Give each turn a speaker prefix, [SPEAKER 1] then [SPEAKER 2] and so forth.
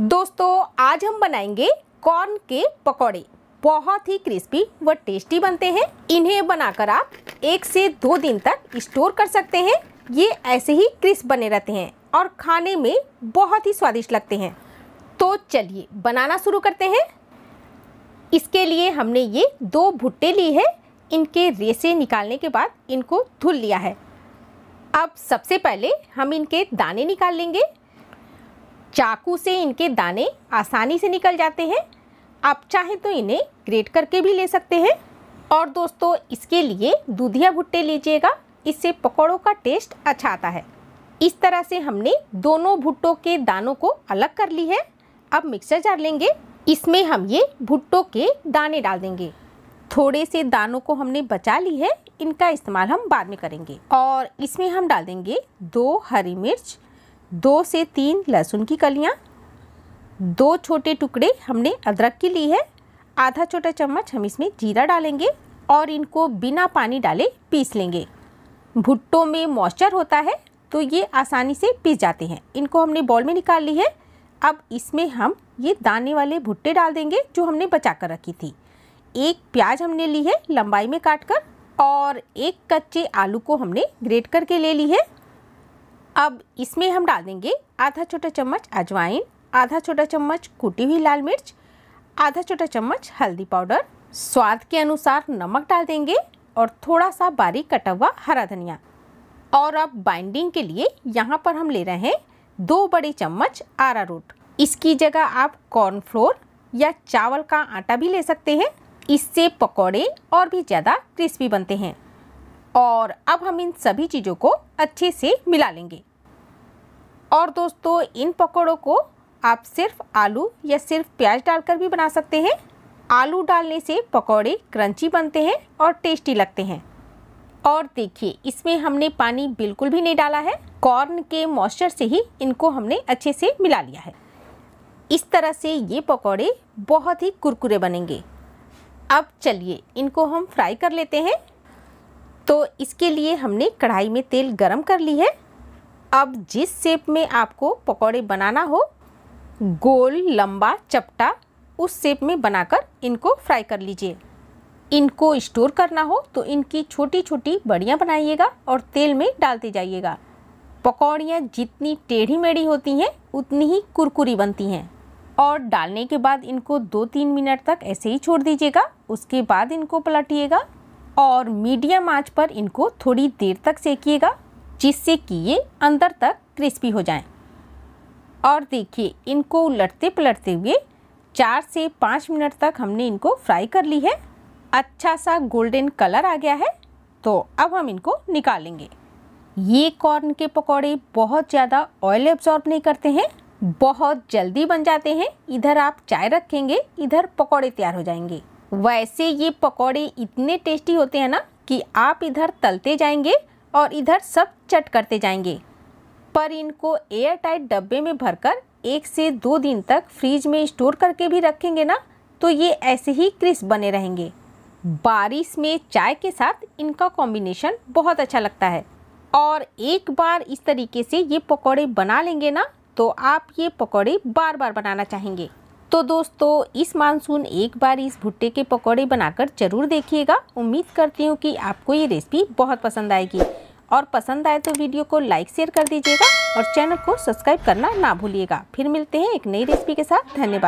[SPEAKER 1] दोस्तों आज हम बनाएंगे कॉर्न के पकौड़े बहुत ही क्रिस्पी व टेस्टी बनते हैं इन्हें बनाकर आप एक से दो दिन तक स्टोर कर सकते हैं ये ऐसे ही क्रिस्प बने रहते हैं और खाने में बहुत ही स्वादिष्ट लगते हैं तो चलिए बनाना शुरू करते हैं इसके लिए हमने ये दो भुट्टे लिए हैं इनके रेसे निकालने के बाद इनको धुल लिया है अब सबसे पहले हम इनके दाने निकाल लेंगे चाकू से इनके दाने आसानी से निकल जाते हैं आप चाहें तो इन्हें ग्रेट करके भी ले सकते हैं और दोस्तों इसके लिए दूधिया भुट्टे लीजिएगा इससे पकौड़ों का टेस्ट अच्छा आता है इस तरह से हमने दोनों भुट्टों के दानों को अलग कर ली है अब मिक्सर जार लेंगे इसमें हम ये भुट्टों के दाने डाल देंगे थोड़े से दानों को हमने बचा ली है इनका इस्तेमाल हम बाद में करेंगे और इसमें हम डाल देंगे दो हरी मिर्च दो से तीन लहसुन की कलियाँ दो छोटे टुकड़े हमने अदरक की ली है आधा छोटा चम्मच हम इसमें जीरा डालेंगे और इनको बिना पानी डाले पीस लेंगे भुट्टों में मॉइस्चर होता है तो ये आसानी से पीस जाते हैं इनको हमने बॉल में निकाल ली है अब इसमें हम ये दाने वाले भुट्टे डाल देंगे जो हमने बचा कर रखी थी एक प्याज हमने ली है लंबाई में काट कर और एक कच्चे आलू को हमने ग्रेट करके ले ली है अब इसमें हम डाल देंगे आधा छोटा चम्मच अजवाइन आधा छोटा चम्मच कुटी हुई लाल मिर्च आधा छोटा चम्मच हल्दी पाउडर स्वाद के अनुसार नमक डाल देंगे और थोड़ा सा बारीक कटा हुआ हरा धनिया और अब बाइंडिंग के लिए यहाँ पर हम ले रहे हैं दो बड़े चम्मच आरा रूट इसकी जगह आप कॉर्नफ्लोर या चावल का आटा भी ले सकते हैं इससे पकौड़े और भी ज़्यादा क्रिस्पी बनते हैं और अब हम इन सभी चीज़ों को अच्छे से मिला लेंगे और दोस्तों इन पकौड़ों को आप सिर्फ आलू या सिर्फ प्याज डालकर भी बना सकते हैं आलू डालने से पकौड़े क्रंची बनते हैं और टेस्टी लगते हैं और देखिए इसमें हमने पानी बिल्कुल भी नहीं डाला है कॉर्न के मॉइस्चर से ही इनको हमने अच्छे से मिला लिया है इस तरह से ये पकौड़े बहुत ही कुरकुरे बनेंगे अब चलिए इनको हम फ्राई कर लेते हैं तो इसके लिए हमने कढ़ाई में तेल गरम कर ली है अब जिस शेप में आपको पकौड़े बनाना हो गोल लंबा चपटा उस शेप में बनाकर इनको फ्राई कर लीजिए इनको स्टोर करना हो तो इनकी छोटी छोटी बड़ियाँ बनाइएगा और तेल में डालते जाइएगा पकौड़ियाँ जितनी टेढ़ी मेढ़ी होती हैं उतनी ही कुरकुरी बनती हैं और डालने के बाद इनको दो तीन मिनट तक ऐसे ही छोड़ दीजिएगा उसके बाद इनको पलटिएगा और मीडियम आंच पर इनको थोड़ी देर तक सेकिएगा जिससे कि ये अंदर तक क्रिस्पी हो जाएं और देखिए इनको उलटते पलटते हुए चार से पाँच मिनट तक हमने इनको फ्राई कर ली है अच्छा सा गोल्डन कलर आ गया है तो अब हम इनको निकालेंगे ये कॉर्न के पकौड़े बहुत ज़्यादा ऑयल एब्जॉर्ब नहीं करते हैं बहुत जल्दी बन जाते हैं इधर आप चाय रखेंगे इधर पकौड़े तैयार हो जाएंगे वैसे ये पकौड़े इतने टेस्टी होते हैं ना कि आप इधर तलते जाएंगे और इधर सब चट करते जाएंगे पर इनको एयर टाइट डब्बे में भरकर एक से दो दिन तक फ्रिज में स्टोर करके भी रखेंगे ना तो ये ऐसे ही क्रिस्प बने रहेंगे बारिश में चाय के साथ इनका कॉम्बिनेशन बहुत अच्छा लगता है और एक बार इस तरीके से ये पकौड़े बना लेंगे ना तो आप ये पकौड़े बार बार बनाना चाहेंगे तो दोस्तों इस मानसून एक बार इस भुट्टे के पकौड़े बनाकर ज़रूर देखिएगा उम्मीद करती हूँ कि आपको ये रेसिपी बहुत पसंद आएगी और पसंद आए तो वीडियो को लाइक शेयर कर दीजिएगा और चैनल को सब्सक्राइब करना ना भूलिएगा फिर मिलते हैं एक नई रेसिपी के साथ धन्यवाद